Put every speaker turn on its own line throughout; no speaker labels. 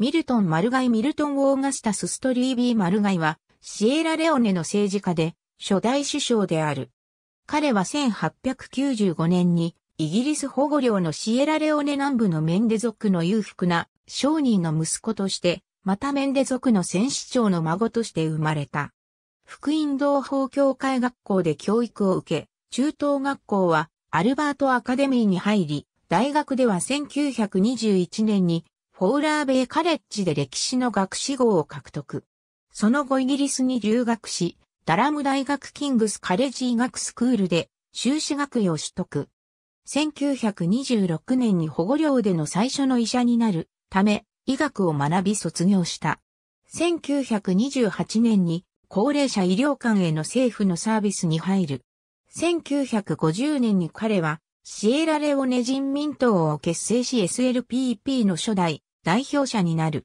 ミルトン・マルガイ・ミルトン・オーガスタス・ストリービー・マルガイは、シエラレオネの政治家で、初代首相である。彼は1895年に、イギリス保護領のシエラレオネ南部のメンデ族の裕福な商人の息子として、またメンデ族の戦士長の孫として生まれた。福音同胞協会学校で教育を受け、中等学校はアルバートアカデミーに入り、大学では1921年にフォーラーベイカレッジで歴史の学士号を獲得。その後イギリスに留学し、ダラム大学キングスカレッジ医学スクールで修士学位を取得。1926年に保護領での最初の医者になるため、医学を学び卒業した。1928年に高齢者医療館への政府のサービスに入る。1950年に彼はシエラレオネ人民党を結成し SLPP の初代代表者になる。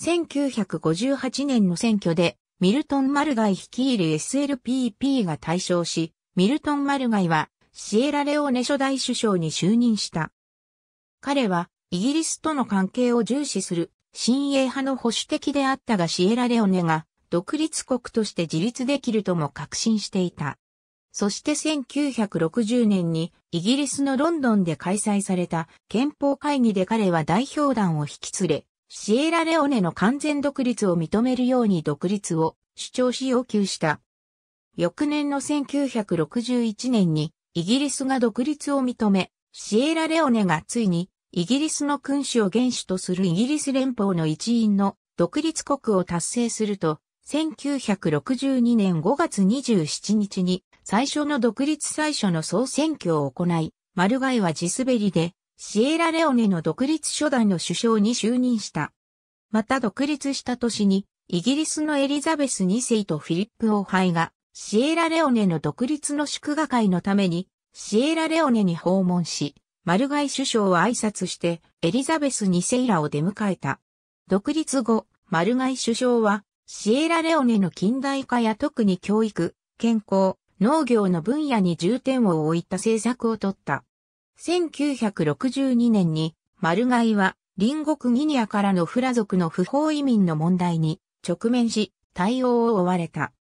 1958年の選挙で、ミルトン・マルガイ率いる SLPP が対象し、ミルトン・マルガイは、シエラレオネ初代首相に就任した。彼は、イギリスとの関係を重視する、新鋭派の保守的であったがシエラレオネが、独立国として自立できるとも確信していた。そして1960年にイギリスのロンドンで開催された憲法会議で彼は代表団を引き連れ、シエラレオネの完全独立を認めるように独立を主張し要求した。翌年の1961年にイギリスが独立を認め、シエラレオネがついにイギリスの君主を元首とするイギリス連邦の一員の独立国を達成すると、1962年5月27日に最初の独立最初の総選挙を行い、マルガイは地滑りで、シエラレオネの独立初代の首相に就任した。また独立した年に、イギリスのエリザベス2世とフィリップ王妃が、シエラレオネの独立の祝賀会のために、シエラレオネに訪問し、マルガイ首相を挨拶して、エリザベス2世らを出迎えた。独立後、マルガイ首相は、シエラレオネの近代化や特に教育、健康、農業の分野に重点を置いた政策をとった。1962年に、マルガイは、隣国ギニアからのフラ族の不法移民の問題に直面し、対応を追われた。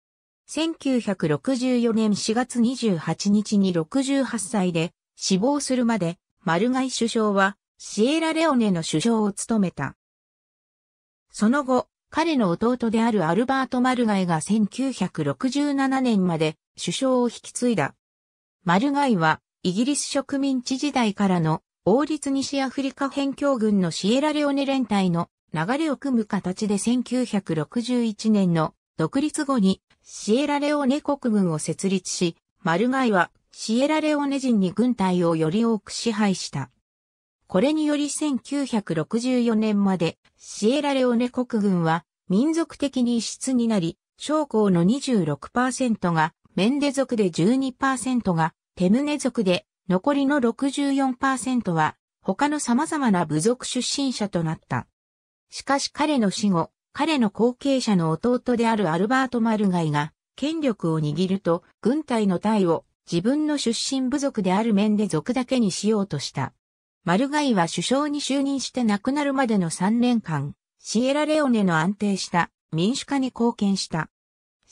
1964年4月28日に68歳で死亡するまで、マルガイ首相はシエラレオネの首相を務めた。その後、彼の弟であるアルバート・マルガイが1967年まで首相を引き継いだ。マルガイは、イギリス植民地時代からの王立西アフリカ辺境軍のシエラレオネ連隊の流れを組む形で1961年の独立後にシエラレオネ国軍を設立し、マルガイはシエラレオネ人に軍隊をより多く支配した。これにより1964年までシエラレオネ国軍は民族的に異質になり、将校の26%がメンデ族で12%が、テムネ族で、残りの64%は、他の様々な部族出身者となった。しかし彼の死後、彼の後継者の弟であるアルバート・マルガイが、権力を握ると、軍隊の隊を自分の出身部族であるメンデ族だけにしようとした。マルガイは首相に就任して亡くなるまでの3年間、シエラレオネの安定した民主化に貢献した。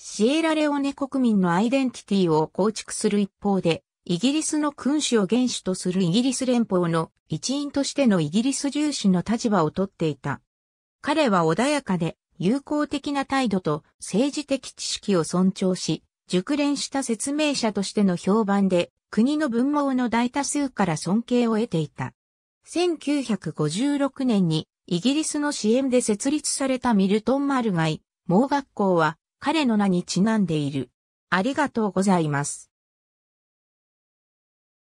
シエラレオネ国民のアイデンティティを構築する一方で、イギリスの君主を元首とするイギリス連邦の一員としてのイギリス重視の立場をとっていた。彼は穏やかで友好的な態度と政治的知識を尊重し、熟練した説明者としての評判で、国の文盲の大多数から尊敬を得ていた。1956年にイギリスの支援で設立されたミルトン・マルガイ盲学校は彼の名にちなんでいる。ありがとうございます。